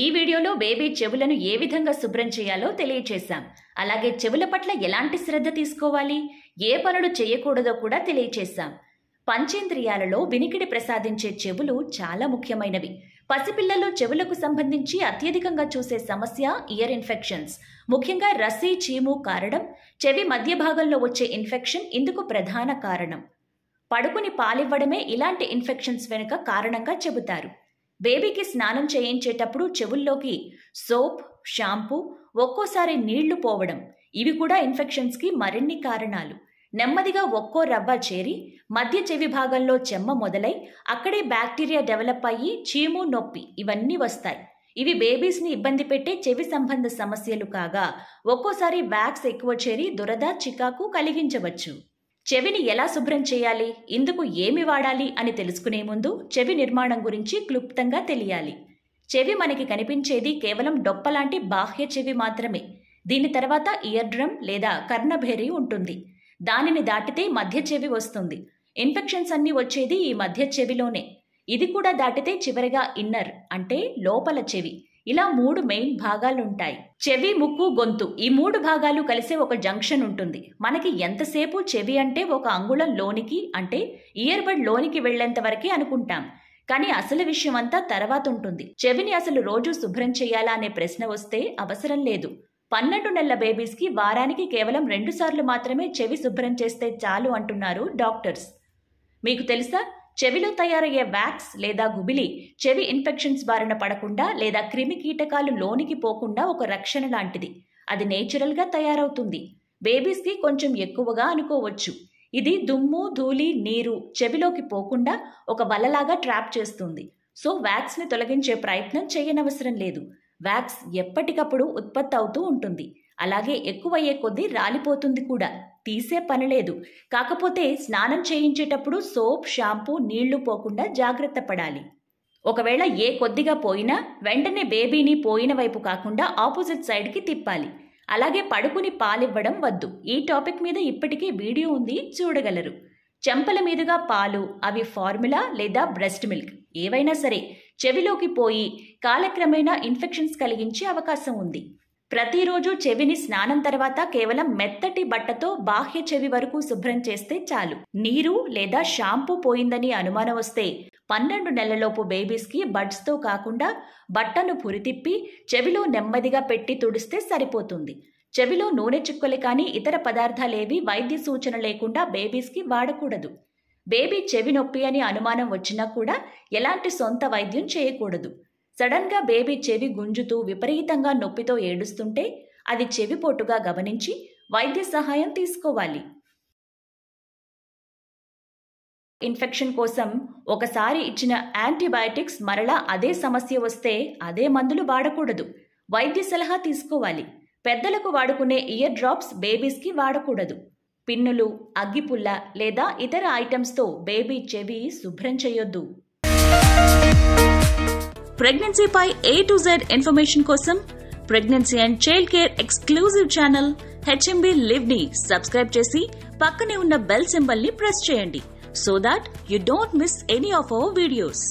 ఈ వీడియోలో బేబీ చెవులను ఏ విధంగా శుభ్రం చేయాలో తెలియచేశాం అలాగే చెవుల పట్ల ఎలాంటి శ్రద్ధ తీసుకోవాలి ఏ పనులు చేయకూడదో కూడా తెలియచేశాం పంచేంద్రియాలలో వినికిడి ప్రసాదించే చెవులు చాలా ముఖ్యమైనవి పసిపిల్లలు చెవులకు సంబంధించి అత్యధికంగా చూసే సమస్య ఇయర్ ఇన్ఫెక్షన్స్ ముఖ్యంగా రసి చీము కారడం చెవి మధ్య భాగంలో వచ్చే ఇన్ఫెక్షన్ ఇందుకు ప్రధాన కారణం పడుకుని పాలివ్వడమే ఇలాంటి ఇన్ఫెక్షన్స్ వెనుక కారణంగా చెబుతారు బేబీకి స్నానం చేయించేటప్పుడు చెవుల్లోకి సోప్ షాంపూ ఒక్కోసారి నీళ్లు పోవడం ఇవి కూడా ఇన్ఫెక్షన్స్కి మరిన్ని కారణాలు నెమ్మదిగా ఒక్కో రవ్వ చేరి మధ్య చెవి భాగంలో చెమ్మ మొదలై అక్కడే బ్యాక్టీరియా డెవలప్ అయ్యి చీము నొప్పి ఇవన్నీ వస్తాయి ఇవి బేబీస్ని ఇబ్బంది పెట్టే చెవి సంబంధ సమస్యలు కాగా ఒక్కోసారి వ్యాక్స్ ఎక్కువ చేరి దురద చికాకు కలిగించవచ్చు చెవిని ఎలా శుభ్రం చేయాలి ఇందుకు ఏమి వాడాలి అని తెలుసుకునే ముందు చెవి నిర్మాణం గురించి క్లుప్తంగా తెలియాలి చెవి మనకి కనిపించేది కేవలం డొప్పలాంటి బాహ్య చెవి మాత్రమే దీని తర్వాత ఇయర్ డ్రమ్ లేదా కర్ణభేరి ఉంటుంది దానిని దాటితే మధ్య చెవి వస్తుంది ఇన్ఫెక్షన్స్ అన్నీ వచ్చేది ఈ మధ్య చెవిలోనే ఇది కూడా దాటితే చివరిగా ఇన్నర్ అంటే లోపల చెవి ఇలా మూడు మెయిన్ భాగాలుంటాయి చెవి ముక్కు గొంతు ఈ మూడు భాగాలు కలిసే ఒక జంక్షన్ ఉంటుంది మనకి ఎంతసేపు చెవి అంటే ఒక అంగుళం లోనికి అంటే ఇయర్బడ్ లోనికి వెళ్లేంత వరకే అనుకుంటాం కానీ అసలు విషయం అంతా తర్వాత ఉంటుంది చెవిని అసలు రోజు శుభ్రం చేయాలా అనే ప్రశ్న వస్తే అవసరం లేదు పన్నెండు నెలల బేబీస్కి వారానికి కేవలం రెండుసార్లు మాత్రమే చెవి శుభ్రం చేస్తే చాలు అంటున్నారు డాక్టర్స్ మీకు తెలుసా చెవిలో తయారయ్యే వ్యాక్స్ లేదా గుబిలి చెవి ఇన్ఫెక్షన్స్ బారిన పడకుండా లేదా క్రిమి కీటకాలు లోనికి పోకుండా ఒక రక్షణ లాంటిది అది నేచురల్గా తయారవుతుంది బేబీస్కి కొంచెం ఎక్కువగా అనుకోవచ్చు ఇది దుమ్ము ధూళి నీరు చెవిలోకి పోకుండా ఒక వలలాగా ట్రాప్ చేస్తుంది సో వ్యాక్స్ని తొలగించే ప్రయత్నం చేయనవసరం లేదు వ్యాక్స్ ఎప్పటికప్పుడు ఉత్పత్తి అవుతూ ఉంటుంది అలాగే ఎక్కువయ్యే కొద్దీ రాలిపోతుంది కూడా తీసే పని లేదు కాకపోతే స్నానం చేయించేటప్పుడు సోప్ షాంపూ నీళ్లు పోకుండా జాగ్రత్త పడాలి ఒకవేళ ఏ కొద్దిగా పోయినా వెంటనే బేబీని పోయిన వైపు కాకుండా ఆపోజిట్ సైడ్కి తిప్పాలి అలాగే పడుకుని పాలివ్వడం వద్దు ఈ టాపిక్ మీద ఇప్పటికే వీడియో ఉంది చూడగలరు చెంపల మీదుగా పాలు అవి ఫార్ములా లేదా బ్రెస్ట్ మిల్క్ ఏవైనా సరే చెవిలోకి పోయి కాలక్రమేణా ఇన్ఫెక్షన్స్ కలిగించే అవకాశం ఉంది ప్రతిరోజు చెవిని స్నానం తర్వాత కేవలం మెత్తటి బట్టతో బాహ్య చెవి వరకు శుభ్రం చేస్తే చాలు నీరు లేదా షాంపూ పోయిందని అనుమానం వస్తే పన్నెండు నెలలలోపు బేబీస్కి బడ్స్తో కాకుండా బట్టను పురితిప్పి చెవిలో నెమ్మదిగా పెట్టి తుడిస్తే సరిపోతుంది చెవిలో నూనె చిక్కులు కానీ ఇతర పదార్థాలేవి వైద్య సూచన లేకుండా బేబీస్కి వాడకూడదు బేబీ చెవి నొప్పి అని అనుమానం వచ్చినా కూడా ఎలాంటి సొంత వైద్యం చేయకూడదు సడన్గా బేబీ చెవి గుంజుతూ విపరీతంగా నొప్పితో ఏడుస్తుంటే అది చెవిపోటుగా గమనించి వైద్య సహాయం తీసుకోవాలి ఇన్ఫెక్షన్ కోసం ఒకసారి ఇచ్చిన యాంటీబయాటిక్స్ మరలా అదే సమస్య వస్తే అదే మందులు వాడకూడదు వైద్య సలహా తీసుకోవాలి పెద్దలకు వాడుకునే ఇయర్ డ్రాప్స్ బేబీస్కి వాడకూడదు పిన్నులు అగ్గిపుల్ల లేదా ఇతర ఐటమ్స్తో బేబీ చెవి శుభ్రం చేయొద్దు పై ఏ టు జెడ్ ఇన్ఫర్మేషన్ కోసం pregnancy and child care exclusive channel HMB live ని సబ్స్క్రైబ్ చేసి పక్కనే ఉన్న బెల్ సింబల్ ని ప్రెస్ చేయండి so that you don't miss any of our videos